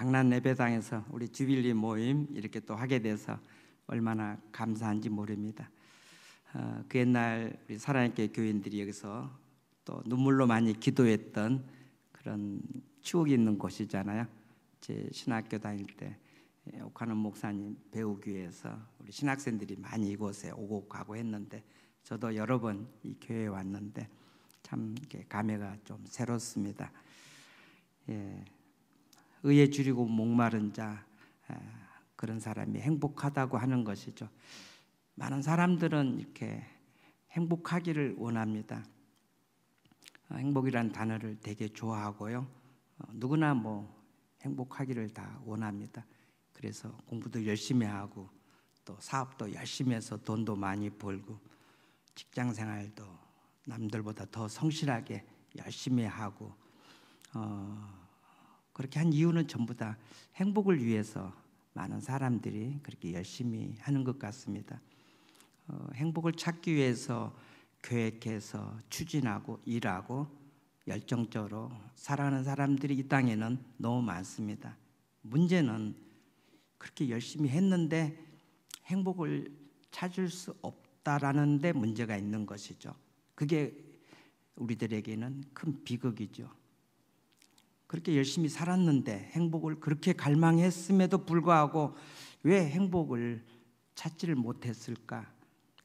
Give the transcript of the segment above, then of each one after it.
강남 내배당에서 우리 주빌리 모임 이렇게 또 하게 돼서 얼마나 감사한지 모릅니다. 어, 그 옛날 우리 사랑의 교인들이 여기서 또 눈물로 많이 기도했던 그런 추억이 있는 곳이잖아요. 제 신학교 다닐 때 예, 옥하는 목사님 배우기 위해서 우리 신학생들이 많이 이곳에 오고 가고 했는데 저도 여러 번 이 교회에 왔는데 참 감회가 좀 새롭습니다. 예. 의에 줄이고 목마른 자 그런 사람이 행복하다고 하는 것이죠. 많은 사람들은 이렇게 행복하기를 원합니다. 어, 행복이란 단어를 되게 좋아하고요. 어, 누구나 뭐 행복하기를 다 원합니다. 그래서 공부도 열심히 하고 또 사업도 열심히 해서 돈도 많이 벌고 직장 생활도 남들보다 더 성실하게 열심히 하고 어, 그렇게 한 이유는 전부 다 행복을 위해서 많은 사람들이 그렇게 열심히 하는 것 같습니다. 어, 행복을 찾기 위해서 계획해서 추진하고 일하고 열정적으로 살아가는 사람들이 이 땅에는 너무 많습니다. 문제는 그렇게 열심히 했는데 행복을 찾을 수 없다라는 데 문제가 있는 것이죠. 그게 우리들에게는 큰 비극이죠. 그렇게 열심히 살았는데 행복을 그렇게 갈망했음에도 불구하고 왜 행복을 찾지를 못했을까?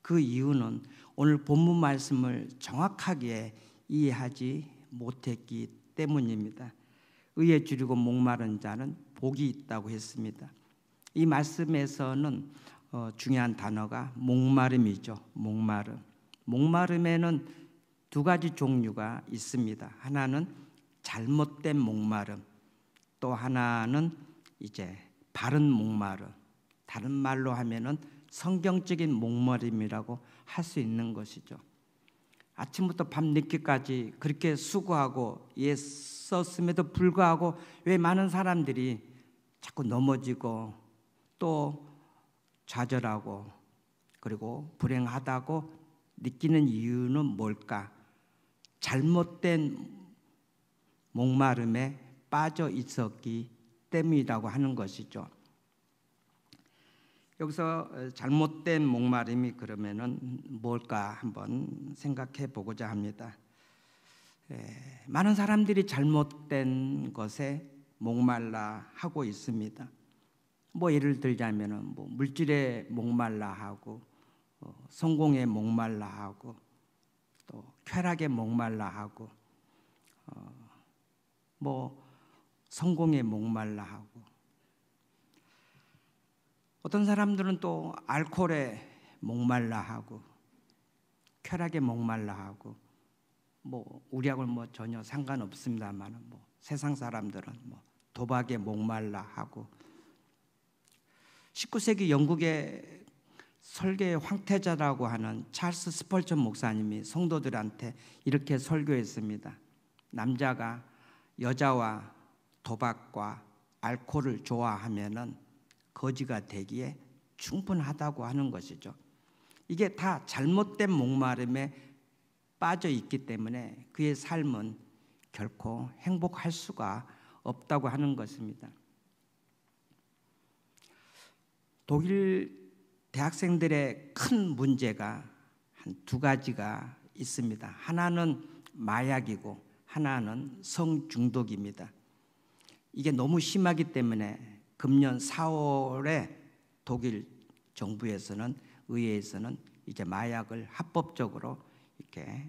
그 이유는 오늘 본문 말씀을 정확하게 이해하지 못했기 때문입니다. 의에 줄이고 목마른 자는 복이 있다고 했습니다. 이 말씀에서는 어, 중요한 단어가 목마름이죠. 목마름. 목마름에는 두 가지 종류가 있습니다. 하나는 잘못된 목마름, 또 하나는 이제 바른 목마름, 다른 말로 하면은 성경적인 목마름이라고 할 수 있는 것이죠. 아침부터 밤 늦게까지 그렇게 수고하고 애썼음에도 불구하고 왜 많은 사람들이 자꾸 넘어지고 또 좌절하고 그리고 불행하다고 느끼는 이유는 뭘까? 잘못된 목마름에 빠져 있었기 때문이라고 하는 것이죠. 여기서 어, 잘못된 목마름이 그러면은 뭘까 한번 생각해 보고자 합니다. 많은 사람들이 잘못된 것에 목말라 하고 있습니다. 뭐 예를 들자면은 뭐 물질에 목말라 하고 어, 성공에 목말라 하고 또 쾌락에 목말라 하고 어, 뭐 성공에 목말라 하고 어떤 사람들은 또 알코올에 목말라 하고 쾌락에 목말라 하고 뭐 우리하고는 뭐 전혀 상관없습니다만 뭐 세상 사람들은 뭐 도박에 목말라 하고 19세기 영국의 설계의 황태자라고 하는 찰스 스펄전 목사님이 성도들한테 이렇게 설교했습니다. 남자가 여자와 도박과 알코올을 좋아하면은 거지가 되기에 충분하다고 하는 것이죠. 이게 다 잘못된 목마름에 빠져 있기 때문에 그의 삶은 결코 행복할 수가 없다고 하는 것입니다. 독일 대학생들의 큰 문제가 한 두 가지가 있습니다. 하나는 마약이고 하나는 성중독입니다. 이게 너무 심하기 때문에 금년 4월에 독일 정부에서는 의회에서는 이제 마약을 합법적으로 이렇게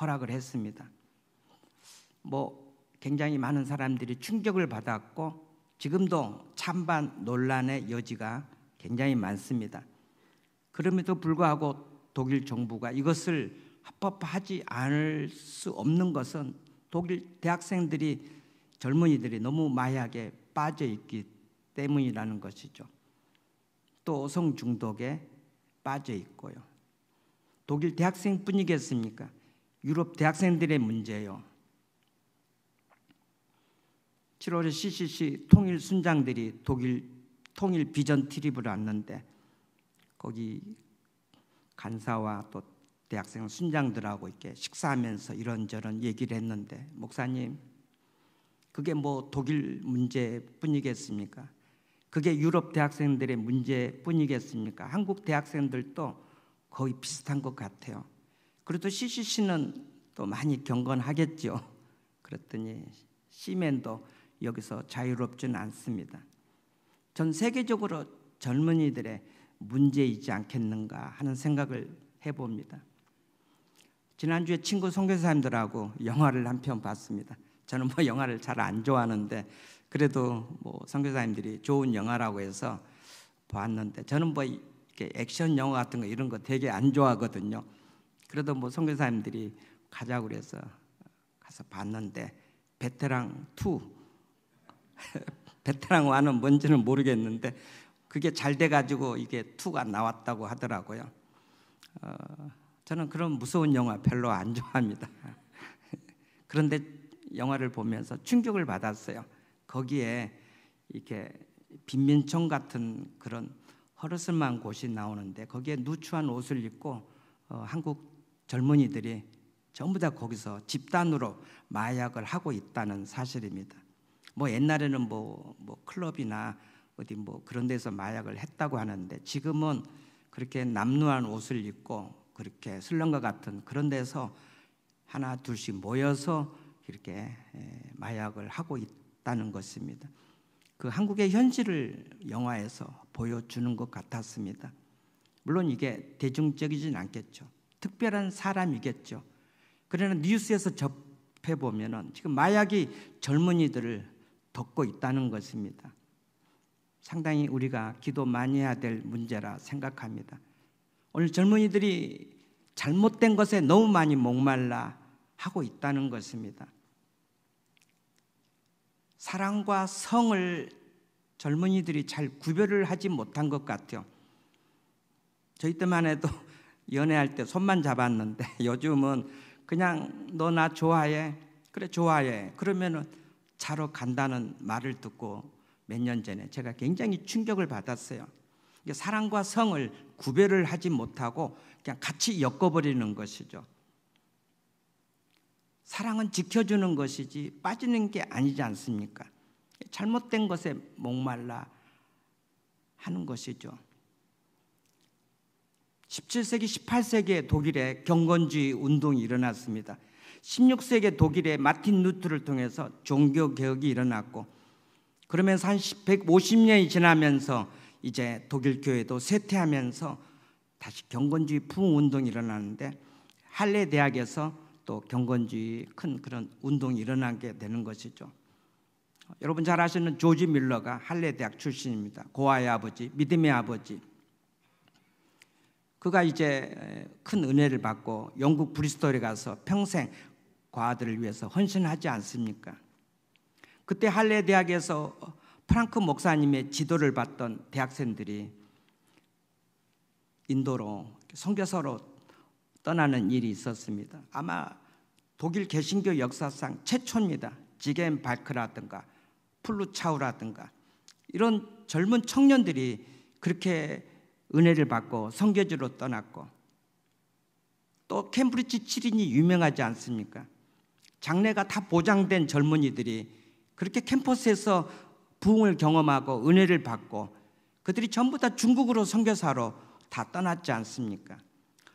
허락을 했습니다. 뭐 굉장히 많은 사람들이 충격을 받았고 지금도 찬반 논란의 여지가 굉장히 많습니다. 그럼에도 불구하고 독일 정부가 이것을 합법하지 않을 수 없는 것은 독일 대학생들이 젊은이들이 너무 마약에 빠져 있기 때문이라는 것이죠. 또성 중독에 빠져 있고요. 독일 대학생뿐이겠습니까? 유럽 대학생들의 문제요. 7월에 CCC 통일 순장들이 독일 통일 비전 트립을 왔는데 거기 간사와 또 대학생 순장들하고 이렇게 식사하면서 이런저런 얘기를 했는데 목사님 그게 뭐 독일 문제뿐이겠습니까? 그게 유럽 대학생들의 문제뿐이겠습니까? 한국 대학생들도 거의 비슷한 것 같아요. 그래도 CCC는 또 많이 경건하겠죠. 그랬더니 시멘도 여기서 자유롭지는 않습니다. 전 세계적으로 젊은이들의 문제이지 않겠는가 하는 생각을 해봅니다. 지난주에 친구 선교사님들하고 영화를 한 편 봤습니다. 저는 뭐 영화를 잘 안 좋아하는데 그래도 뭐 선교사님들이 좋은 영화라고 해서 봤는데 저는 뭐 이렇게 액션 영화 같은 거 이런 거 되게 안 좋아하거든요. 그래도 뭐 선교사님들이 가자고 그래서 가서 봤는데 베테랑 2 베테랑 1은 뭔지는 모르겠는데 그게 잘 돼가지고 이게 2가 나왔다고 하더라고요. 어, 저는 그런 무서운 영화 별로 안 좋아합니다. 그런데 영화를 보면서 충격을 받았어요. 거기에 이렇게 빈민촌 같은 그런 허르스만 곳이 나오는데 거기에 누추한 옷을 입고 어, 한국 젊은이들이 전부 다 거기서 집단으로 마약을 하고 있다는 사실입니다. 뭐 옛날에는 뭐, 뭐 클럽이나 어디 뭐 그런 데서 마약을 했다고 하는데 지금은 그렇게 남루한 옷을 입고 그렇게 슬렁거 같은 그런 데서 하나 둘씩 모여서 이렇게 마약을 하고 있다는 것입니다. 그 한국의 현실을 영화에서 보여주는 것 같았습니다. 물론 이게 대중적이진 않겠죠. 특별한 사람이겠죠. 그러나 뉴스에서 접해 보면은 지금 마약이 젊은이들을 덮고 있다는 것입니다. 상당히 우리가 기도 많이 해야 될 문제라 생각합니다. 오늘 젊은이들이 잘못된 것에 너무 많이 목말라 하고 있다는 것입니다. 사랑과 성을 젊은이들이 잘 구별을 하지 못한 것 같아요. 저희 때만 해도 연애할 때 손만 잡았는데 요즘은 그냥 너 나 좋아해. 그래 좋아해. 그러면은 자러 간다는 말을 듣고 몇 년 전에 제가 굉장히 충격을 받았어요. 사랑과 성을 구별을 하지 못하고 그냥 같이 엮어버리는 것이죠. 사랑은 지켜주는 것이지 빠지는 게 아니지 않습니까? 잘못된 것에 목말라 하는 것이죠. 17세기, 18세기에 독일에 경건주의 운동이 일어났습니다. 16세기 독일의 마틴 루트를 통해서 종교개혁이 일어났고 그러면서 한 150년이 지나면서 이제 독일 교회도 쇠퇴하면서 다시 경건주의 부흥 운동이 일어나는데 할례 대학에서 또 경건주의 큰 그런 운동이 일어나게 되는 것이죠. 여러분 잘 아시는 조지 밀러가 할례 대학 출신입니다. 고아의 아버지, 믿음의 아버지. 그가 이제 큰 은혜를 받고 영국 브리스톨에 가서 평생 과들을 위해서 헌신하지 않습니까? 그때 할례 대학에서 프랑크 목사님의 지도를 받던 대학생들이 인도로 선교사로 떠나는 일이 있었습니다. 아마 독일 개신교 역사상 최초입니다. 지겐 발크라든가 플루차우라든가 이런 젊은 청년들이 그렇게 은혜를 받고 선교지로 떠났고 또 캠브리지 7인이 유명하지 않습니까? 장래가 다 보장된 젊은이들이 그렇게 캠퍼스에서 부흥을 경험하고 은혜를 받고 그들이 전부 다 중국으로 선교사로 다 떠났지 않습니까?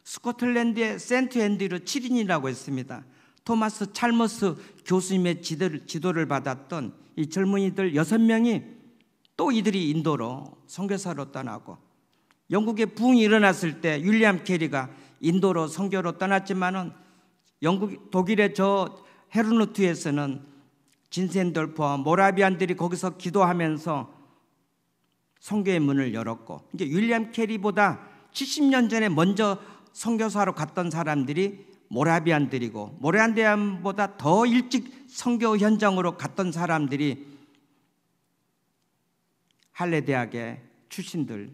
스코틀랜드의 센트 앤드류 7인이라고 있습니다. 토마스 찰머스 교수님의 지도를, 지도를 받았던 이 젊은이들 6명이 또 이들이 인도로 선교사로 떠나고 영국의 부흥이 일어났을 때 윌리엄 캐리가 인도로 선교로 떠났지만은 영국 독일의 저 헤르노트에서는 진센돌프와 모라비안들이 거기서 기도하면서 성교의 문을 열었고 이제 윌리엄 캐리보다 70년 전에 먼저 성교사로 갔던 사람들이 모라비안들이고 모라비안보다 더 일찍 성교 현장으로 갔던 사람들이 할례 대학의 출신들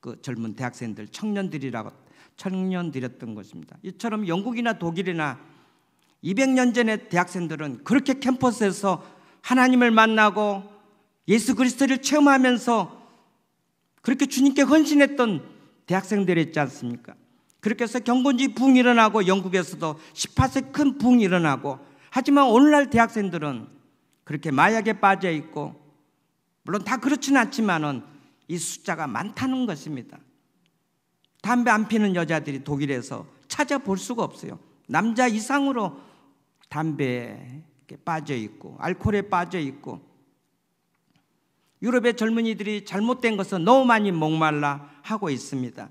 그 젊은 대학생들 청년들이라고 청년들이었던 것입니다. 이처럼 영국이나 독일이나 200년 전에 대학생들은 그렇게 캠퍼스에서 하나님을 만나고 예수 그리스도를 체험하면서 그렇게 주님께 헌신했던 대학생들이있지 않습니까? 그렇게 해서 경건지 붕이 일어나고 영국에서도 18세 큰붕이 일어나고 하지만 오늘날 대학생들은 그렇게 마약에 빠져 있고 물론 다그렇진 않지만은 이 숫자가 많다는 것입니다. 담배 안 피는 여자들이 독일에서 찾아볼 수가 없어요. 남자 이상으로 담배에 빠져 있고 알코올에 빠져 있고 유럽의 젊은이들이 잘못된 것은 너무 많이 목말라 하고 있습니다.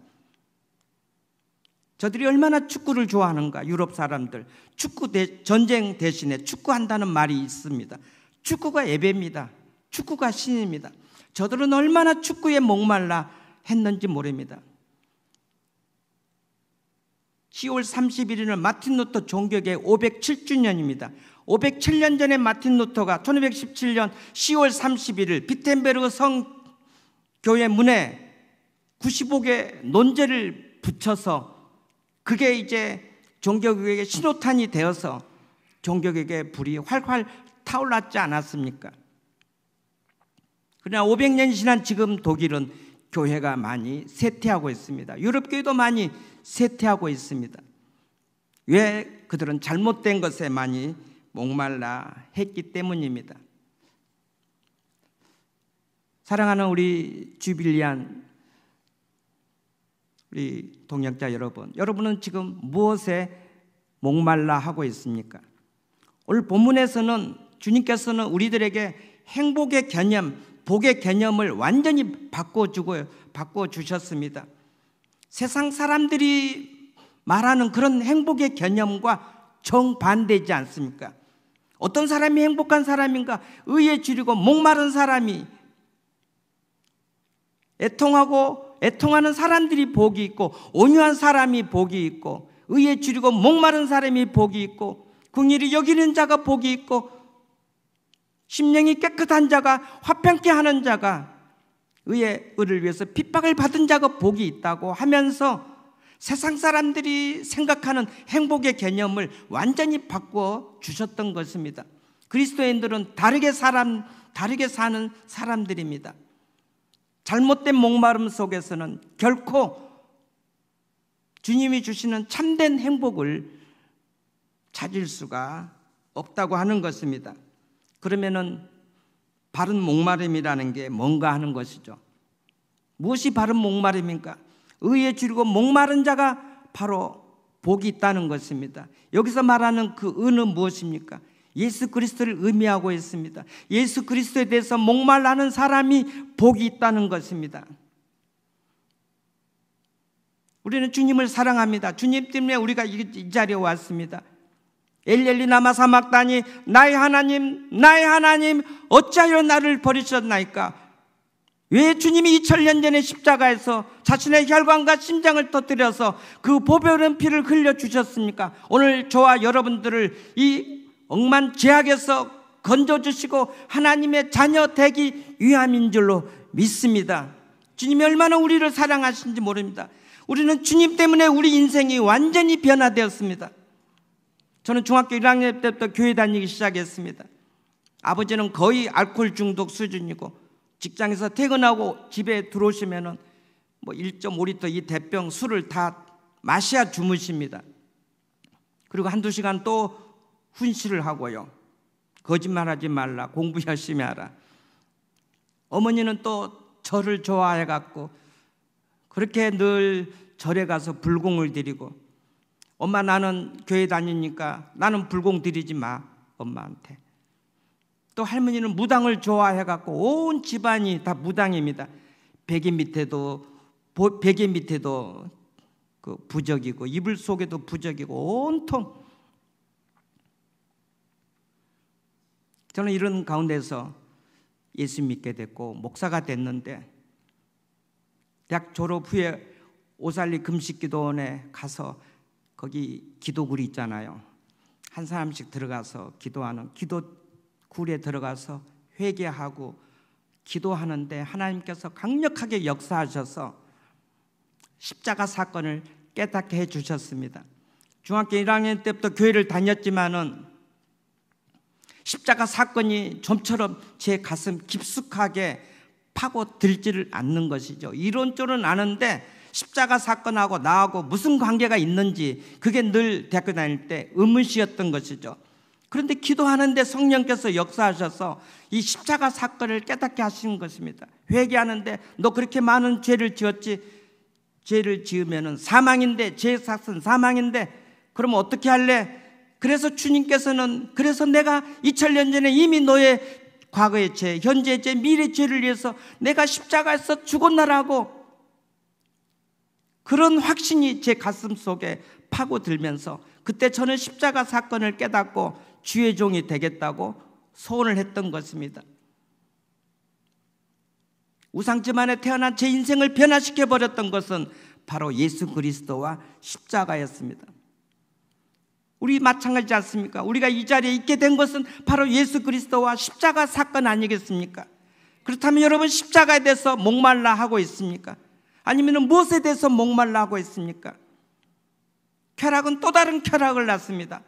저들이 얼마나 축구를 좋아하는가 유럽 사람들 축구 대, 전쟁 대신에 축구한다는 말이 있습니다. 축구가 예배입니다. 축구가 신입니다. 저들은 얼마나 축구에 목말라 했는지 모릅니다. 10월 31일은 마틴 루터 종교계 507주년입니다. 507년 전에 마틴 루터가 1517년 10월 31일 비텐베르크 성 교회 문에 95개 논제를 붙여서 그게 이제 종교계의 신호탄이 되어서 종교계의 불이 활활 타올랐지 않았습니까? 그러나 500년 지난 지금 독일은 교회가 많이 쇠퇴하고 있습니다. 유럽교회도 많이 쇠퇴하고 있습니다. 왜 그들은 잘못된 것에 많이 목말라 했기 때문입니다. 사랑하는 우리 주빌리안 우리 동역자 여러분, 여러분은 지금 무엇에 목말라 하고 있습니까? 오늘 본문에서는 주님께서는 우리들에게 행복의 개념, 복의 개념을 완전히 바꿔주고 바꿔 주셨습니다. 세상 사람들이 말하는 그런 행복의 개념과 정반대지 않습니까? 어떤 사람이 행복한 사람인가? 의에 줄이고 목마른 사람이 애통하고 애통하는 사람들이 복이 있고 온유한 사람이 복이 있고 의에 줄이고 목마른 사람이 복이 있고 궁일이 여기는 자가 복이 있고 심령이 깨끗한 자가 화평케 하는 자가 의의 의를 위해서 핍박을 받은 자가 복이 있다고 하면서 세상 사람들이 생각하는 행복의 개념을 완전히 바꿔 주셨던 것입니다. 그리스도인들은 다르게 사람 다르게 사는 사람들입니다. 잘못된 목마름 속에서는 결코 주님이 주시는 참된 행복을 찾을 수가 없다고 하는 것입니다. 그러면은 바른 목마름이라는 게 뭔가 하는 것이죠. 무엇이 바른 목마름입니까? 의에 줄이고 목마른 자가 바로 복이 있다는 것입니다. 여기서 말하는 그 은은 무엇입니까? 예수 그리스도를 의미하고 있습니다. 예수 그리스도에 대해서 목말라는 사람이 복이 있다는 것입니다. 우리는 주님을 사랑합니다. 주님 때문에 우리가 이 자리에 왔습니다. 엘리리 나마 사막다니 나의 하나님 나의 하나님 어찌하여 나를 버리셨나이까 왜 주님이 2000년 전에 십자가에서 자신의 혈관과 심장을 터뜨려서 그 보배로운 피를 흘려 주셨습니까? 오늘 저와 여러분들을 이 억만 제약에서 건져 주시고 하나님의 자녀 되기 위함인 줄로 믿습니다. 주님이 얼마나 우리를 사랑하신지 모릅니다. 우리는 주님 때문에 우리 인생이 완전히 변화되었습니다. 저는 중학교 1학년 때부터 교회 다니기 시작했습니다. 아버지는 거의 알코올 중독 수준이고 직장에서 퇴근하고 집에 들어오시면은 뭐 1.5리터 이 대병 술을 다 마셔야 주무십니다. 그리고 한두 시간 또 훈시를 하고요. 거짓말하지 말라. 공부 열심히 하라. 어머니는 또 저를 좋아해 갖고 그렇게 늘 절에 가서 불공을 드리고 엄마 나는 교회 다니니까 나는 불공 들이지 마. 엄마한테. 또 할머니는 무당을 좋아해 갖고 온 집안이 다 무당입니다. 베개 밑에도 베개 밑에도 그 부적이고 이불 속에도 부적이고 온통 저는 이런 가운데서 예수 믿게 됐고 목사가 됐는데 대학 졸업 후에 오살리 금식기도원에 가서 거기 기도굴이 있잖아요. 한 사람씩 들어가서 기도하는 기도굴에 들어가서 회개하고 기도하는데 하나님께서 강력하게 역사하셔서 십자가 사건을 깨닫게 해 주셨습니다. 중학교 1학년 때부터 교회를 다녔지만은 십자가 사건이 좀처럼 제 가슴 깊숙하게 파고 들지를 않는 것이죠. 이론적으로는 아는데 십자가 사건하고 나하고 무슨 관계가 있는지 그게 늘 대학교 다닐 때 의문시였던 것이죠. 그런데 기도하는데 성령께서 역사하셔서 이 십자가 사건을 깨닫게 하신 것입니다. 회개하는데 너 그렇게 많은 죄를 지었지 죄를 지으면은 사망인데 죄의 삭은 사망인데 그럼 어떻게 할래? 그래서 주님께서는 그래서 내가 2000년 전에 이미 너의 과거의 죄, 현재의 죄, 미래의 죄를 위해서 내가 십자가에서 죽었나라고 그런 확신이 제 가슴 속에 파고들면서 그때 저는 십자가 사건을 깨닫고 주의 종이 되겠다고 소원을 했던 것입니다. 우상집안에 태어난 제 인생을 변화시켜 버렸던 것은 바로 예수 그리스도와 십자가였습니다. 우리 마찬가지지 않습니까? 우리가 이 자리에 있게 된 것은 바로 예수 그리스도와 십자가 사건 아니겠습니까? 그렇다면 여러분 십자가에 대해서 목말라 하고 있습니까? 아니면 무엇에 대해서 목말라 하고 있습니까? 쾌락은 또 다른 쾌락을 낳습니다.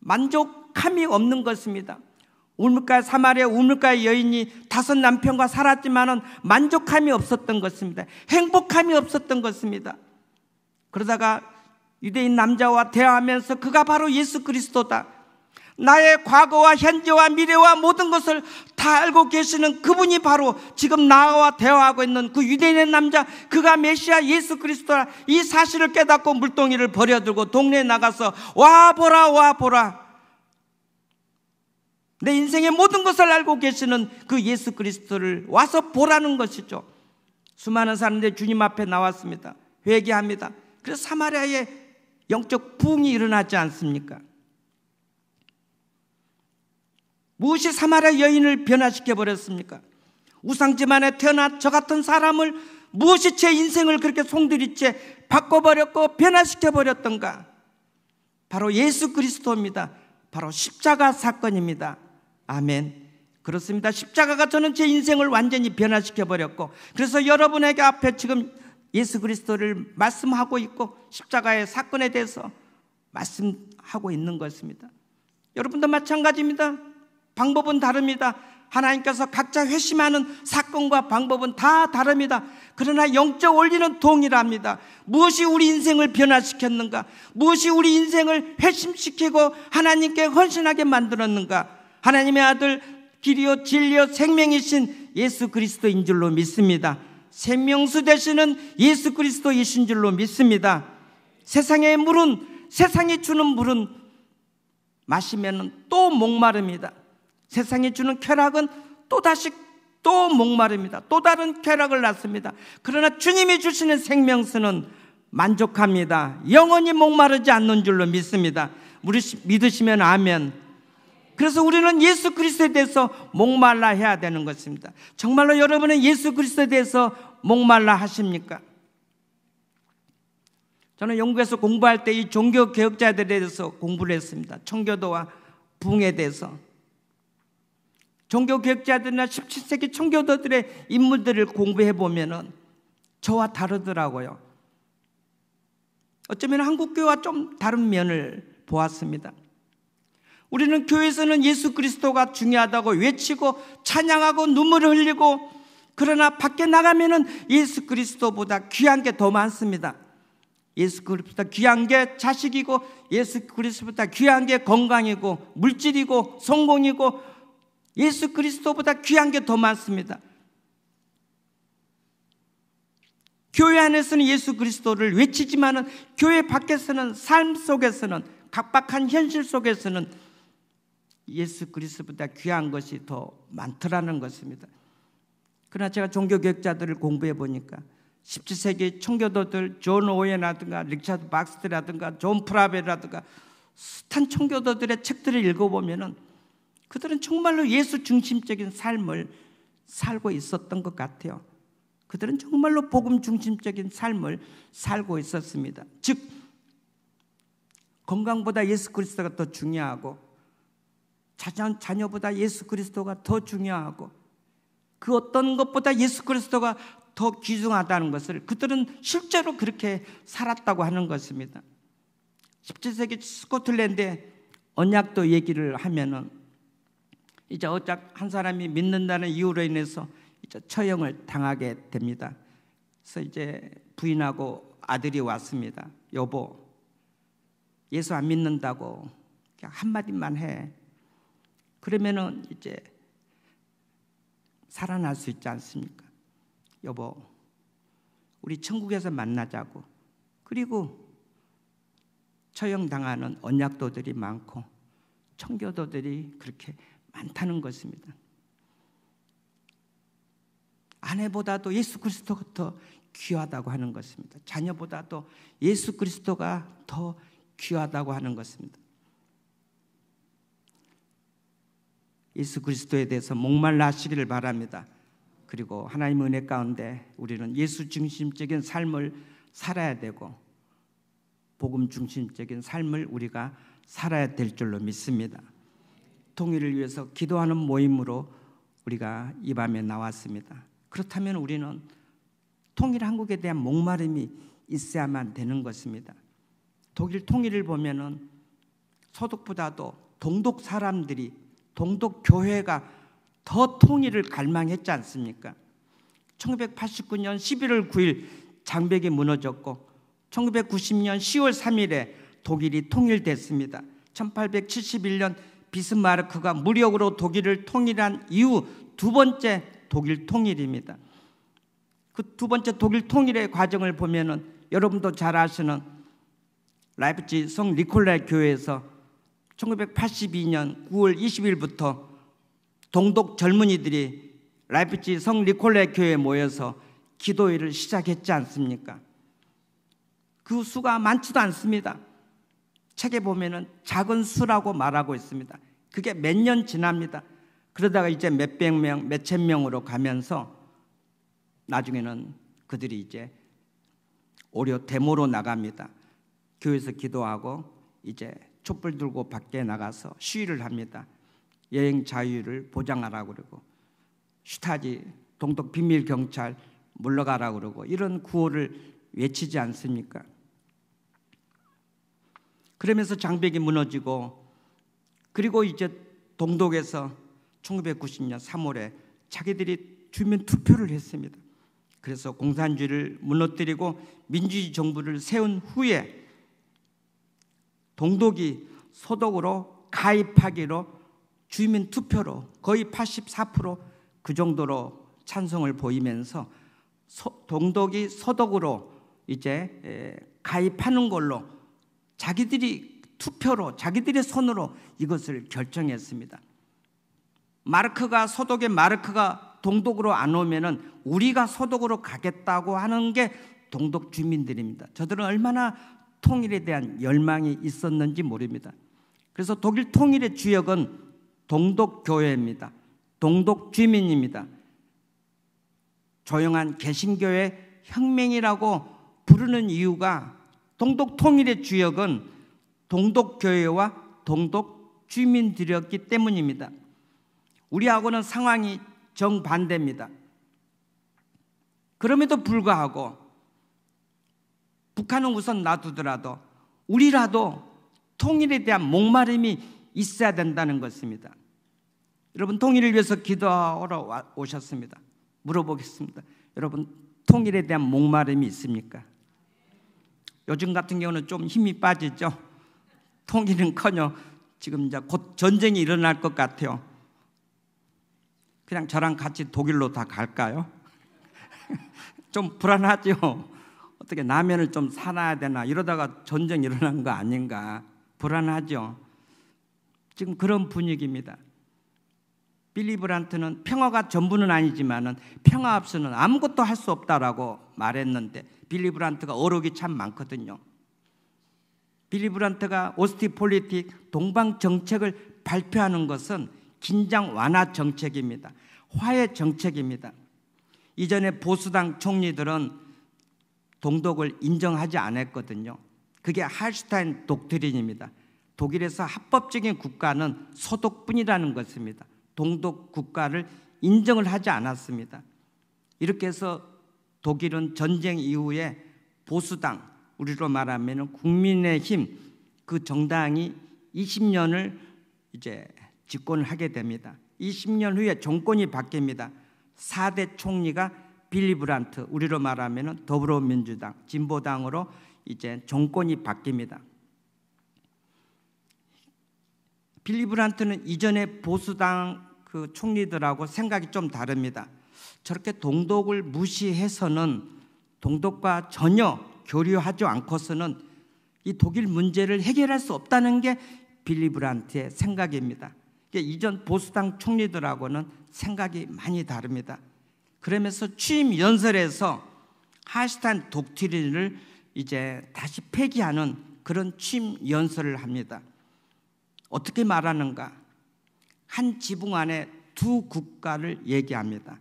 만족함이 없는 것입니다. 우물가 사마리아 우물가 여인이 다섯 남편과 살았지만은 만족함이 없었던 것입니다. 행복함이 없었던 것입니다. 그러다가 유대인 남자와 대화하면서 그가 바로 예수 그리스도다. 나의 과거와 현재와 미래와 모든 것을 다 알고 계시는 그분이 바로 지금 나와 대화하고 있는 그 유대인의 남자 그가 메시아 예수 그리스도라 이 사실을 깨닫고 물동이를 버려두고 동네에 나가서 와 보라 와 보라 내 인생의 모든 것을 알고 계시는 그 예수 그리스도를 와서 보라는 것이죠. 수많은 사람들이 주님 앞에 나왔습니다. 회개합니다. 그래서 사마리아에 영적 붕이 일어나지 않습니까? 무엇이 사마리아 여인을 변화시켜 버렸습니까? 우상지만에 태어난 저 같은 사람을 무엇이 제 인생을 그렇게 송두리째 바꿔버렸고 변화시켜 버렸던가? 바로 예수 그리스도입니다. 바로 십자가 사건입니다. 아멘. 그렇습니다. 십자가가 저는 제 인생을 완전히 변화시켜 버렸고, 그래서 여러분에게 앞에 지금 예수 그리스도를 말씀하고 있고, 십자가의 사건에 대해서 말씀하고 있는 것입니다. 여러분도 마찬가지입니다. 방법은 다릅니다. 하나님께서 각자 회심하는 사건과 방법은 다 다릅니다. 그러나 영적 원리는 동일합니다. 무엇이 우리 인생을 변화시켰는가? 무엇이 우리 인생을 회심시키고 하나님께 헌신하게 만들었는가? 하나님의 아들 길이요 진리요 생명이신 예수 그리스도인 줄로 믿습니다. 생명수 되시는 예수 그리스도이신 줄로 믿습니다. 세상의 물은 세상이 주는 물은 마시면 또 목마릅니다. 세상이 주는 쾌락은 또다시 또 목마릅니다. 또 다른 쾌락을 낳습니다. 그러나 주님이 주시는 생명수는 만족합니다. 영원히 목마르지 않는 줄로 믿습니다. 우리 믿으시면 아멘. 그래서 우리는 예수 그리스도에 대해서 목말라 해야 되는 것입니다. 정말로 여러분은 예수 그리스도에 대해서 목말라 하십니까? 저는 영국에서 공부할 때 이 종교 개혁자들에 대해서 공부를 했습니다. 청교도와 붕에 대해서. 종교 개혁자들이나 17세기 청교도들의 인물들을 공부해 보면은 저와 다르더라고요. 어쩌면 한국 교와좀 다른 면을 보았습니다. 우리는 교회에서는 예수 그리스도가 중요하다고 외치고 찬양하고 눈물을 흘리고 그러나 밖에 나가면은 예수 그리스도보다 귀한 게 더 많습니다. 예수 그리스도보다 귀한 게 자식이고 예수 그리스도보다 귀한 게 건강이고 물질이고 성공이고 예수 그리스도보다 귀한 게 더 많습니다. 교회 안에서는 예수 그리스도를 외치지만은 교회 밖에서는 삶 속에서는 각박한 현실 속에서는 예수 그리스도보다 귀한 것이 더 많더라는 것입니다. 그러나 제가 종교개혁자들을 공부해 보니까 17세기 청교도들 존 오웬이라든가 리차드 박스트라든가 존 프라베라든가 숱한 청교도들의 책들을 읽어보면은 그들은 정말로 예수 중심적인 삶을 살고 있었던 것 같아요. 그들은 정말로 복음 중심적인 삶을 살고 있었습니다. 즉 건강보다 예수 그리스도가 더 중요하고 자녀, 보다 예수 그리스도가 더 중요하고 그 어떤 것보다 예수 그리스도가 더 귀중하다는 것을 그들은 실제로 그렇게 살았다고 하는 것입니다. 17세기 스코틀랜드의 언약도 얘기를 하면은 이제 어짝 한 사람이 믿는다는 이유로 인해서 이제 처형을 당하게 됩니다. 그래서 이제 부인하고 아들이 왔습니다. 여보, 예수 안 믿는다고 한마디만 해. 그러면은 이제 살아날 수 있지 않습니까? 여보, 우리 천국에서 만나자고. 그리고 처형당하는 언약도들이 많고 청교도들이 그렇게 많다는 것입니다. 아내보다도 예수 그리스도가 더 귀하다고 하는 것입니다. 자녀보다도 예수 그리스도가 더 귀하다고 하는 것입니다. 예수 그리스도에 대해서 목말라 하시기를 바랍니다. 그리고 하나님 은혜 가운데 우리는 예수 중심적인 삶을 살아야 되고 복음 중심적인 삶을 우리가 살아야 될 줄로 믿습니다. 통일을 위해서 기도하는 모임으로 우리가 이 밤에 나왔습니다. 그렇다면 우리는 통일 한국에 대한 목마름이 있어야만 되는 것입니다. 독일 통일을 보면은 소독보다도 동독 사람들이 동독 교회가 더 통일을 갈망했지 않습니까? 1989년 11월 9일 장벽이 무너졌고 1990년 10월 3일에 독일이 통일됐습니다. 1871년 비스마르크가 무력으로 독일을 통일한 이후 두 번째 독일 통일입니다. 그 두 번째 독일 통일의 과정을 보면은 여러분도 잘 아시는 라이프치 성 니콜라 교회에서 1982년 9월 20일부터 동독 젊은이들이 라이프치 성 니콜라 교회에 모여서 기도회를 시작했지 않습니까? 그 수가 많지도 않습니다. 책에 보면은 작은 수라고 말하고 있습니다. 그게 몇 년 지납니다. 그러다가 이제 몇 백 명, 몇 천 명으로 가면서 나중에는 그들이 이제 오려 데모로 나갑니다. 교회에서 기도하고 이제 촛불 들고 밖에 나가서 시위를 합니다. 여행 자유를 보장하라고 그러고 슈타지 동독 비밀 경찰 물러가라고 그러고 이런 구호를 외치지 않습니까? 그러면서 장벽이 무너지고 그리고 이제 동독에서 1990년 3월에 자기들이 주민 투표를 했습니다. 그래서 공산주의를 무너뜨리고 민주주의 정부를 세운 후에 동독이 소독으로 가입하기로 주민 투표로 거의 84%그 정도로 찬성을 보이면서 동독이 소독으로 이제 가입하는 걸로 자기들이 투표로 자기들의 손으로 이것을 결정했습니다. 마르크가 소독의 마르크가 동독으로 안 오면은 우리가 소독으로 가겠다고 하는 게 동독 주민들입니다. 저들은 얼마나 통일에 대한 열망이 있었는지 모릅니다. 그래서 독일 통일의 주역은 동독 교회입니다. 동독 주민입니다. 조용한 개신교의 혁명이라고 부르는 이유가 동독 통일의 주역은 동독 교회와 동독 주민들이었기 때문입니다. 우리하고는 상황이 정반대입니다. 그럼에도 불구하고 북한은 우선 놔두더라도 우리라도 통일에 대한 목마름이 있어야 된다는 것입니다. 여러분 통일을 위해서 기도하러 오셨습니다. 물어보겠습니다. 여러분 통일에 대한 목마름이 있습니까? 요즘 같은 경우는 좀 힘이 빠지죠. 통일은커녕 지금 이제 곧 전쟁이 일어날 것 같아요. 그냥 저랑 같이 독일로 다 갈까요? 좀 불안하죠. 어떻게 라면을 좀 사놔야 되나 이러다가 전쟁 일어난 거 아닌가 불안하죠. 지금 그런 분위기입니다. 빌리 브란트는 평화가 전부는 아니지만은 평화 없이는 아무것도 할 수 없다라고 말했는데 빌리 브란트가 어록이 참 많거든요. 빌리 브란트가 오스티 폴리틱 동방 정책을 발표하는 것은 긴장 완화 정책입니다. 화해 정책입니다. 이전에 보수당 총리들은 동독을 인정하지 않았거든요. 그게 할슈타인 독트린입니다. 독일에서 합법적인 국가는 소독뿐이라는 것입니다. 동독 국가를 인정을 하지 않았습니다. 이렇게 해서 독일은 전쟁 이후에 보수당 우리로 말하면 국민의힘 그 정당이 20년을 이제 집권을 하게 됩니다. 20년 후에 정권이 바뀝니다. 4대 총리가 빌리 브란트 우리로 말하면 더불어민주당 진보당으로 이제 정권이 바뀝니다. 빌리 브란트는 이전에 보수당 그 총리들하고 생각이 좀 다릅니다. 저렇게 동독을 무시해서는 동독과 전혀 교류하지 않고서는 이 독일 문제를 해결할 수 없다는 게 빌리브란트의 생각입니다. 그러니까 이전 보수당 총리들하고는 생각이 많이 다릅니다. 그러면서 취임 연설에서 하시탄 독트린을 이제 다시 폐기하는 그런 취임 연설을 합니다. 어떻게 말하는가? 한 지붕 안에 두 국가를 얘기합니다.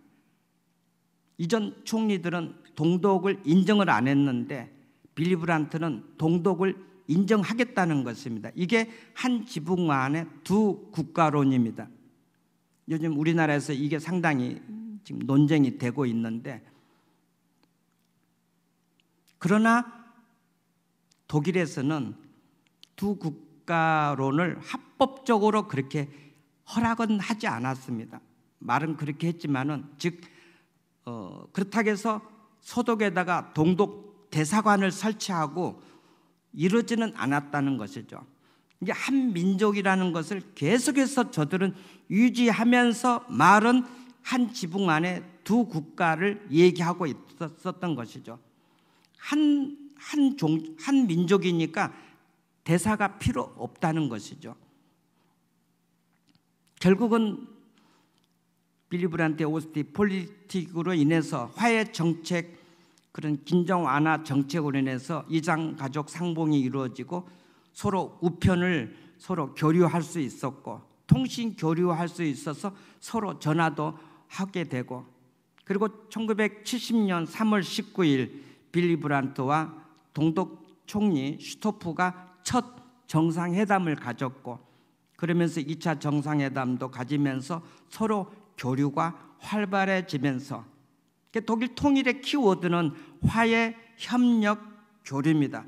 이전 총리들은 동독을 인정을 안 했는데 빌리브란트는 동독을 인정하겠다는 것입니다. 이게 한 지붕 안에 두 국가론입니다. 요즘 우리나라에서 이게 상당히 지금 논쟁이 되고 있는데 그러나 독일에서는 두 국가론을 합법적으로 그렇게 허락은 하지 않았습니다. 말은 그렇게 했지만은 즉 어, 그렇다고 해서 소독에다가 동독 대사관을 설치하고 이러지는 않았다는 것이죠. 이제 한 민족이라는 것을 계속해서 저들은 유지하면서 말은 한 지붕 안에 두 국가를 얘기하고 있었던 것이죠. 한 한 종 한 민족이니까 대사가 필요 없다는 것이죠. 결국은 빌리브란트 오스티 폴리틱으로 인해서 화해 정책 그런 긴장 완화 정책으로 인해서 이장 가족 상봉이 이루어지고 서로 우편을 서로 교류할 수 있었고 통신 교류할 수 있어서 서로 전화도 하게 되고 그리고 1970년 3월 19일 빌리 브란트와 동독 총리 슈토프가 첫 정상회담을 가졌고 그러면서 2차 정상회담도 가지면서 서로 교류가 활발해지면서 독일 통일의 키워드는 화해, 협력, 교류입니다.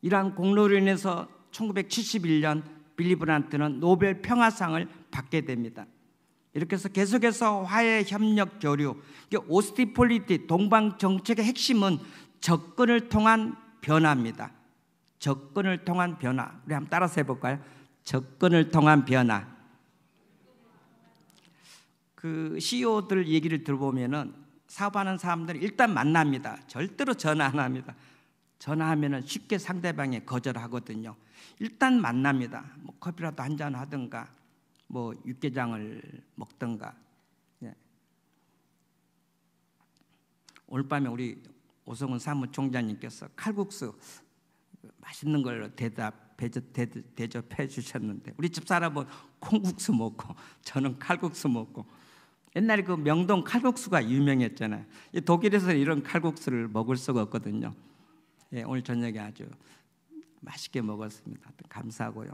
이러한 공로로 인해서 1971년 빌리브란트는 노벨 평화상을 받게 됩니다. 이렇게 해서 계속해서 화해, 협력, 교류. 오스티폴리티 동방 정책의 핵심은 접근을 통한 변화입니다. 접근을 통한 변화. 우리 한번 따라서 해볼까요? 접근을 통한 변화. 그 CEO들 얘기를 들어보면은 사업하는 사람들은 일단 만납니다. 절대로 전화 안 합니다. 전화하면은 쉽게 상대방이 거절하거든요. 일단 만납니다. 뭐 커피라도 한 잔 하든가, 뭐 육개장을 먹든가. 예. 오늘 밤에 우리 오성훈 사무총장님께서 칼국수 맛있는 걸 대답 대접해 주셨는데 우리 집사람은 콩국수 먹고 저는 칼국수 먹고 옛날에 그 명동 칼국수가 유명했잖아요. 독일에서는 이런 칼국수를 먹을 수가 없거든요. 예, 오늘 저녁에 아주 맛있게 먹었습니다. 감사하고요.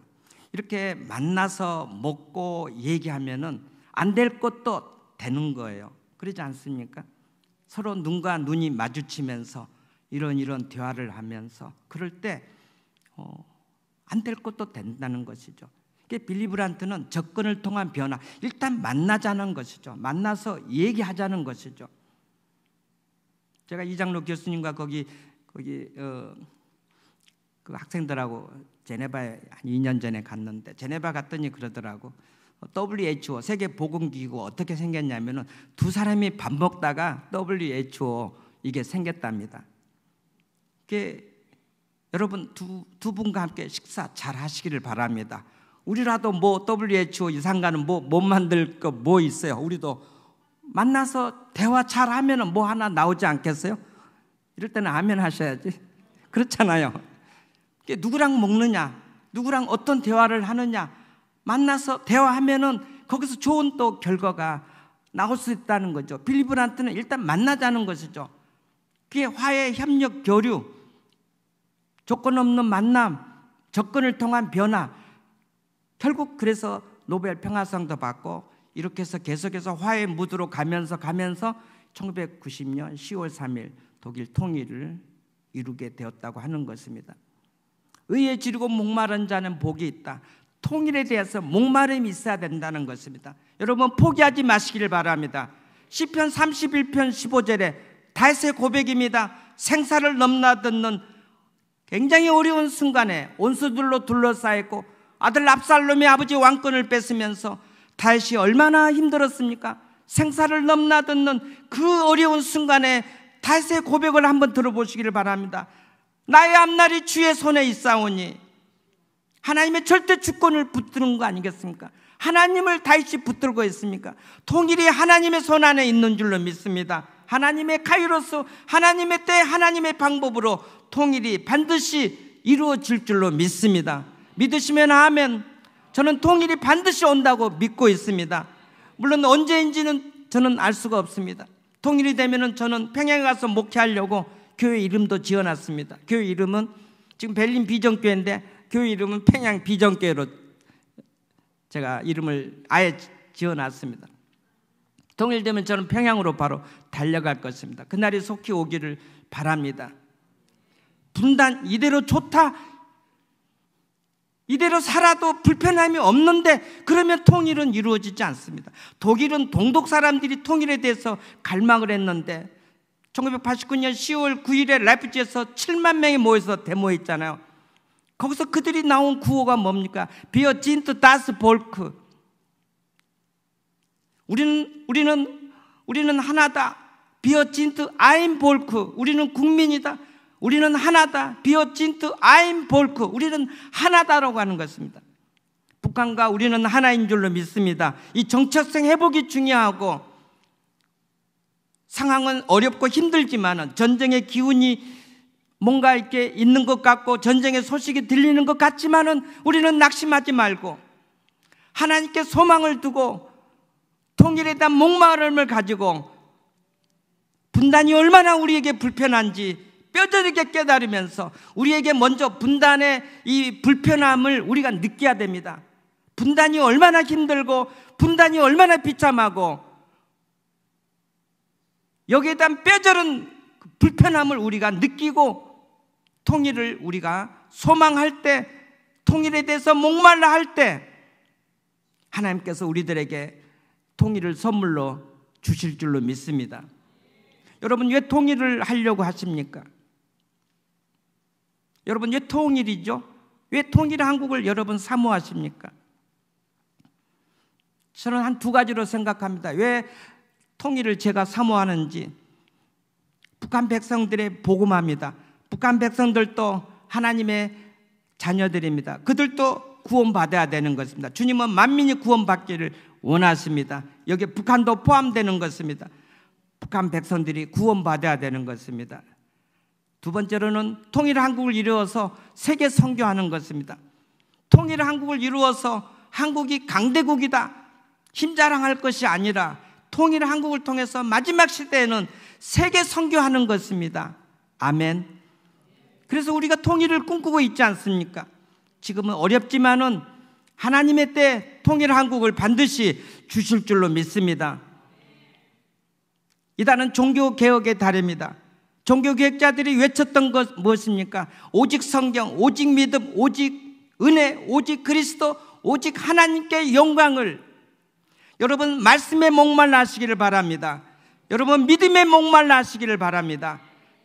이렇게 만나서 먹고 얘기하면은 안 될 것도 되는 거예요. 그러지 않습니까? 서로 눈과 눈이 마주치면서 이런 이런 대화를 하면서 그럴 때 어, 안될 것도 된다는 것이죠. 빌리브란트는 접근을 통한 변화. 일단 만나자는 것이죠. 만나서 얘기하자는 것이죠. 제가 이장로 교수님과 거기 거기 어, 그 학생들하고 제네바에 한 2년 전에 갔는데 제네바 갔더니 그러더라고. WHO 세계 보건 기구 어떻게 생겼냐면은 두 사람이 밥 먹다가 WHO 이게 생겼답니다. 이 여러분 두, 두 분과 함께 식사 잘 하시기를 바랍니다. 우리라도 뭐 WHO 이상가는 뭐 못 만들 거 뭐 있어요? 우리도 만나서 대화 잘 하면은 뭐 하나 나오지 않겠어요? 이럴 때는 아멘 하셔야지. 그렇잖아요. 누구랑 먹느냐, 누구랑 어떤 대화를 하느냐, 만나서 대화하면은 거기서 좋은 또 결과가 나올 수 있다는 거죠. 빌리브란트는 일단 만나자는 것이죠. 그게 화해, 협력, 교류, 조건 없는 만남, 접근을 통한 변화, 결국 그래서 노벨 평화상도 받고 이렇게 해서 계속해서 화해 무드로 가면서 가면서 1990년 10월 3일 독일 통일을 이루게 되었다고 하는 것입니다. 의에 지르고 목마른 자는 복이 있다. 통일에 대해서 목마름이 있어야 된다는 것입니다. 여러분 포기하지 마시길 바랍니다. 시편 31편 15절에 다윗의 고백입니다. 생사를 넘나드는 굉장히 어려운 순간에 온수들로 둘러싸였고 아들 랍살롬의 아버지 왕권을 뺏으면서 다윗이 얼마나 힘들었습니까? 생사를 넘나듣는 그 어려운 순간에 다윗의 고백을 한번 들어보시기를 바랍니다. 나의 앞날이 주의 손에 있사오니 하나님의 절대 주권을 붙드는 거 아니겠습니까? 하나님을 다윗이 붙들고 있습니까? 통일이 하나님의 손 안에 있는 줄로 믿습니다. 하나님의 카이로스, 하나님의 때, 하나님의 방법으로 통일이 반드시 이루어질 줄로 믿습니다. 믿으시면 아멘. 저는 통일이 반드시 온다고 믿고 있습니다. 물론 언제인지는 저는 알 수가 없습니다. 통일이 되면은 저는 평양에 가서 목회하려고 교회 이름도 지어놨습니다. 교회 이름은 지금 벨린 비전교회인데 교회 이름은 평양 비전교회로 제가 이름을 아예 지어놨습니다. 통일되면 저는 평양으로 바로 달려갈 것입니다. 그날이 속히 오기를 바랍니다. 분단 이대로 좋다 이대로 살아도 불편함이 없는데 그러면 통일은 이루어지지 않습니다. 독일은 동독 사람들이 통일에 대해서 갈망을 했는데 1989년 10월 9일에 레프지에서 7만 명이 모여서 데모했잖아요. 거기서 그들이 나온 구호가 뭡니까? 비어 진트 다스 볼크. 우리는 우리는 우리는 하나다. 비어 진트 아임 볼크. 우리는 국민이다. 우리는 하나다. 비어진트 아임 볼크. 우리는 하나다라고 하는 것입니다. 북한과 우리는 하나인 줄로 믿습니다. 이 정체성 회복이 중요하고 상황은 어렵고 힘들지만 전쟁의 기운이 뭔가 이렇게 있는 것 같고 전쟁의 소식이 들리는 것같지만 우리는 낙심하지 말고 하나님께 소망을 두고 통일에 대한 목마름을 가지고 분단이 얼마나 우리에게 불편한지 뼈저리게 깨달으면서 우리에게 먼저 분단의 이 불편함을 우리가 느껴야 됩니다. 분단이 얼마나 힘들고 분단이 얼마나 비참하고 여기에 대한 뼈저른 그 불편함을 우리가 느끼고 통일을 우리가 소망할 때 통일에 대해서 목말라 할 때 하나님께서 우리들에게 통일을 선물로 주실 줄로 믿습니다. 여러분 왜 통일을 하려고 하십니까? 여러분 이게 통일이죠? 왜 통일 한국을 여러분 사모하십니까? 저는 한 두 가지로 생각합니다. 왜 통일을 제가 사모하는지 북한 백성들의 복음합니다. 북한 백성들도 하나님의 자녀들입니다. 그들도 구원받아야 되는 것입니다. 주님은 만민이 구원받기를 원하십니다. 여기 북한도 포함되는 것입니다. 북한 백성들이 구원받아야 되는 것입니다. 두 번째로는 통일 한국을 이루어서 세계 선교하는 것입니다. 통일 한국을 이루어서 한국이 강대국이다. 힘자랑할 것이 아니라 통일 한국을 통해서 마지막 시대에는 세계 선교하는 것입니다. 아멘. 그래서 우리가 통일을 꿈꾸고 있지 않습니까? 지금은 어렵지만은 하나님의 때 통일 한국을 반드시 주실 줄로 믿습니다. 이단은 종교 개혁의 달입니다. 종교개혁자들이 외쳤던 것 무엇입니까? 오직 성경, 오직 믿음, 오직 은혜, 오직 그리스도, 오직 하나님께 영광을 여러분 말씀에 목말라 하시기를 바랍니다. 여러분 믿음에 목말라 하시기를 바랍니다.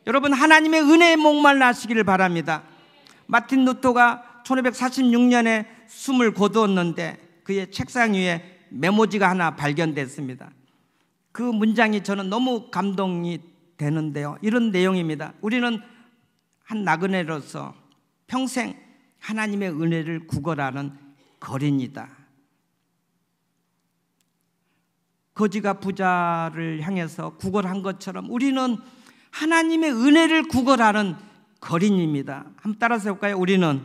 여러분 하나님의 은혜에 목말라 하시기를 바랍니다. 마틴 루토가 1546년에 숨을 거두었는데 그의 책상 위에 메모지가 하나 발견됐습니다. 그 문장이 저는 너무 감동이 되는데요. 이런 내용입니다. 우리는 한 나그네로서 평생 하나님의 은혜를 구걸하는 거린이다. 거지가 부자를 향해서 구걸한 것처럼 우리는 하나님의 은혜를 구걸하는 거린입니다. 한번 따라서 해볼까요? 우리는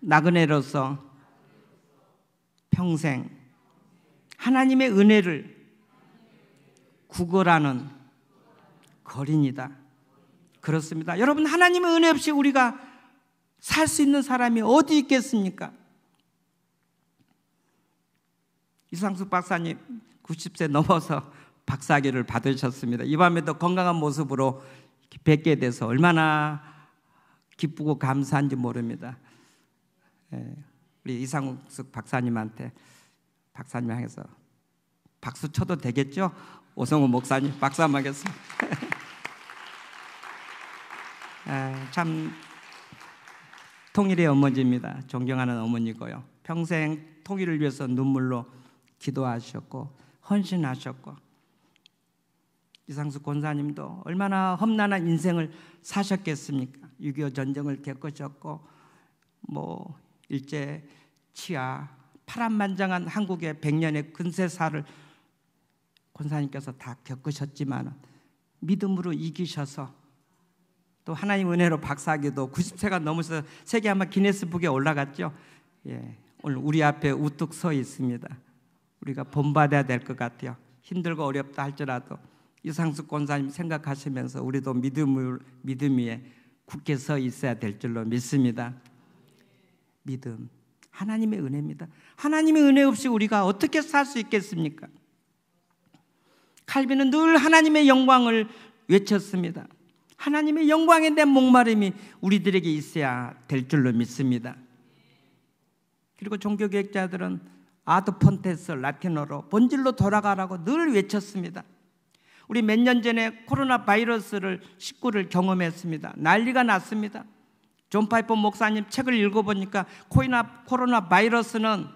나그네로서 평생 하나님의 은혜를 구걸하는 거린입니다. 거린이다. 그렇습니다. 여러분 하나님의 은혜 없이 우리가 살 수 있는 사람이 어디 있겠습니까? 이상숙 박사님 90세 넘어서 박사학위를 받으셨습니다. 이 밤에도 건강한 모습으로 뵙게 돼서 얼마나 기쁘고 감사한지 모릅니다. 예, 우리 이상숙 박사님한테 박사님 향해서 박수 쳐도 되겠죠? 오성훈 목사님 박수 한번 하겠습니다. 아, 참 통일의 어머니입니다. 존경하는 어머니고요. 평생 통일을 위해서 눈물로 기도하셨고 헌신하셨고 이상수 권사님도 얼마나 험난한 인생을 사셨겠습니까? 6.25 전쟁을 겪으셨고 뭐 일제 치하 파란만장한 한국의 백년의 근세사를 권사님께서 다 겪으셨지만 믿음으로 이기셔서 또 하나님 은혜로 박사하위도 90세가 넘어서 세계 아마 기네스북에 올라갔죠. 예, 오늘 우리 앞에 우뚝 서 있습니다. 우리가 본받아야 될 것 같아요. 힘들고 어렵다 할지라도 이상숙 권사님 생각하시면서 우리도 믿음을 믿음 위에 굳게 서 있어야 될 줄로 믿습니다. 믿음 하나님의 은혜입니다. 하나님의 은혜 없이 우리가 어떻게 살 수 있겠습니까? 칼빈은 늘 하나님의 영광을 외쳤습니다. 하나님의 영광에 대한 목마름이 우리들에게 있어야 될 줄로 믿습니다. 그리고 종교개혁자들은 아드폰테스 라틴어로 본질로 돌아가라고 늘 외쳤습니다. 우리 몇 년 전에 코로나 바이러스를 19를 경험했습니다. 난리가 났습니다. 존 파이퍼 목사님 책을 읽어보니까 코이나 코로나 바이러스는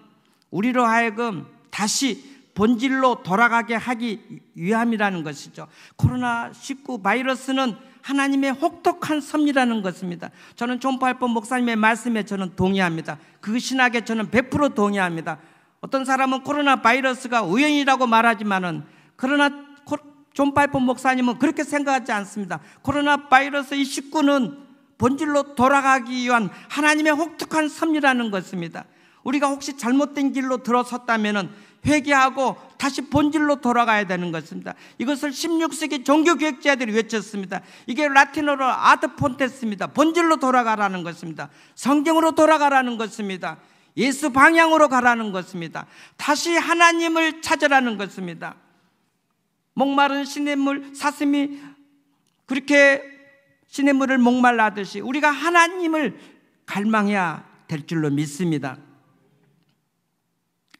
우리로 하여금 다시 본질로 돌아가게 하기 위함이라는 것이죠. 코로나 19 바이러스는 하나님의 혹독한 섭리라는 것입니다. 저는 존팔법 목사님의 말씀에 저는 동의합니다. 그 신학에 저는 100% 동의합니다. 어떤 사람은 코로나 바이러스가 우연이라고 말하지만은 그러나 존파이 목사님은 그렇게 생각하지 않습니다. 코로나 바이러스 19는 본질로 돌아가기 위한 하나님의 혹독한 섭리라는 것입니다. 우리가 혹시 잘못된 길로 들어섰다면은 회개하고 다시 본질로 돌아가야 되는 것입니다. 이것을 16세기 종교개혁자들이 외쳤습니다. 이게 라틴어로 아드폰테스입니다. 본질로 돌아가라는 것입니다. 성경으로 돌아가라는 것입니다. 예수 방향으로 가라는 것입니다. 다시 하나님을 찾으라는 것입니다. 목마른 시냇물 사슴이 그렇게 시냇물을 목말라 하듯이 우리가 하나님을 갈망해야 될 줄로 믿습니다.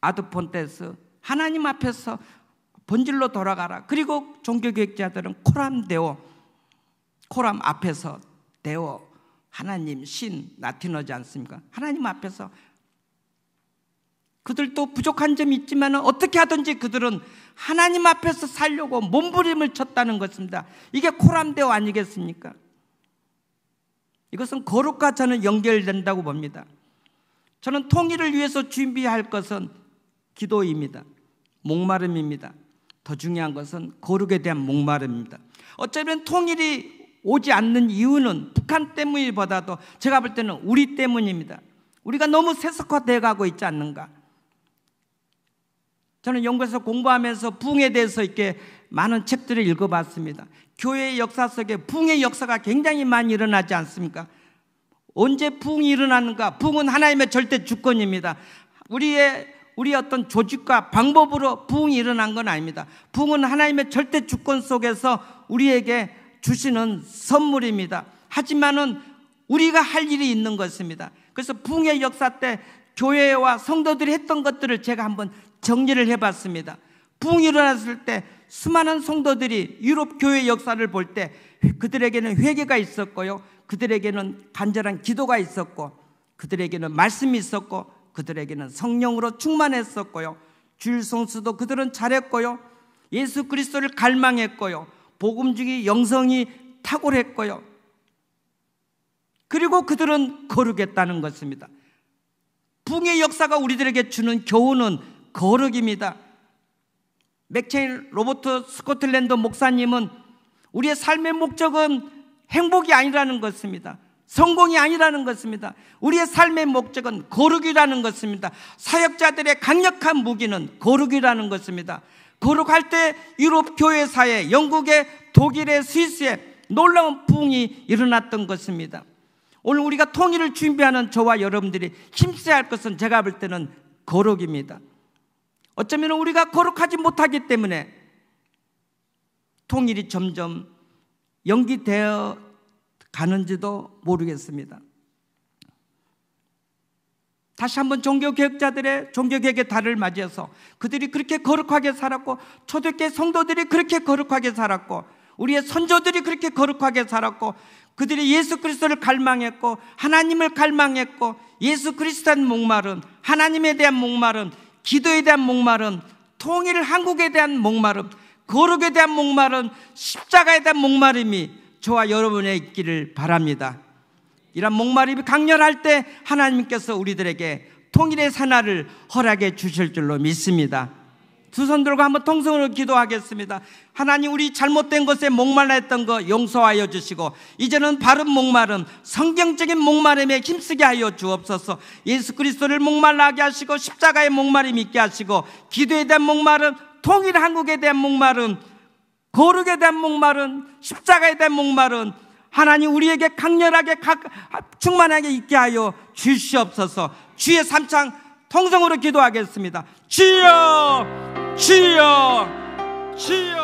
아드폰테스 하나님 앞에서 본질로 돌아가라. 그리고 종교교육자들은 코람대오 코람 앞에서 대오 하나님 신 라틴어지 않습니까? 하나님 앞에서 그들도 부족한 점이 있지만 어떻게 하든지 그들은 하나님 앞에서 살려고 몸부림을 쳤다는 것입니다. 이게 코람대오 아니겠습니까? 이것은 거룩과 저는 연결된다고 봅니다. 저는 통일을 위해서 준비할 것은 기도입니다. 목마름입니다. 더 중요한 것은 거룩에 대한 목마름입니다. 어쩌면 통일이 오지 않는 이유는 북한 때문이보다도 제가 볼 때는 우리 때문입니다. 우리가 너무 세속화되어 가고 있지 않는가. 저는 연구에서 공부하면서 붕에 대해서 이렇게 많은 책들을 읽어봤습니다. 교회의 역사 속에 붕의 역사가 굉장히 많이 일어나지 않습니까? 언제 붕이 일어났는가? 붕은 하나님의 절대 주권입니다. 우리의 우리 어떤 조직과 방법으로 부흥이 일어난 건 아닙니다. 부흥은 하나님의 절대 주권 속에서 우리에게 주시는 선물입니다. 하지만은 우리가 할 일이 있는 것입니다. 그래서 부흥의 역사 때 교회와 성도들이 했던 것들을 제가 한번 정리를 해봤습니다. 부흥이 일어났을 때 수많은 성도들이 유럽 교회 역사를 볼 때 그들에게는 회개가 있었고요. 그들에게는 간절한 기도가 있었고 그들에게는 말씀이 있었고 그들에게는 성령으로 충만했었고요. 주일성수도 그들은 잘했고요. 예수 그리스도를 갈망했고요. 복음 중의 영성이 탁월했고요. 그리고 그들은 거룩했다는 것입니다. 붕의 역사가 우리들에게 주는 교훈은 거룩입니다. 맥체인 로버트 스코틀랜드 목사님은 우리의 삶의 목적은 행복이 아니라는 것입니다. 성공이 아니라는 것입니다. 우리의 삶의 목적은 거룩이라는 것입니다. 사역자들의 강력한 무기는 거룩이라는 것입니다. 거룩할 때 유럽 교회 사회, 영국의 독일의 스위스에 놀라운 부흥이 일어났던 것입니다. 오늘 우리가 통일을 준비하는 저와 여러분들이 힘써야 할 것은 제가 볼 때는 거룩입니다. 어쩌면 우리가 거룩하지 못하기 때문에 통일이 점점 연기되어 가는지도 모르겠습니다. 다시 한번 종교개혁자들의 종교개혁의 달을 맞이해서 그들이 그렇게 거룩하게 살았고 초대교회 성도들이 그렇게 거룩하게 살았고 우리의 선조들이 그렇게 거룩하게 살았고 그들이 예수 그리스도를 갈망했고 하나님을 갈망했고 예수 그리스도의 목마른 하나님에 대한 목마른 기도에 대한 목마른 통일 한국에 대한 목마름 거룩에 대한 목마름 십자가에 대한 목마름이 저와 여러분의 있기를 바랍니다. 이런 목마름이 강렬할 때 하나님께서 우리들에게 통일의 산하를 허락해 주실 줄로 믿습니다. 두 손 들고 한번 통성으로 기도하겠습니다. 하나님 우리 잘못된 것에 목말라 했던 거 용서하여 주시고 이제는 바른 목마름, 성경적인 목마름에 힘쓰게 하여 주옵소서. 예수 그리스도를 목말라게 하시고 십자가의 목마름 있게 하시고 기도에 대한 목마름, 통일 한국에 대한 목마름, 거룩에 대한 목마름, 십자가에 대한 목마른 하나님 우리에게 강렬하게 충만하게 있게 하여 주시옵소서 주의 삼창 통성으로 기도하겠습니다 주여 주여 주여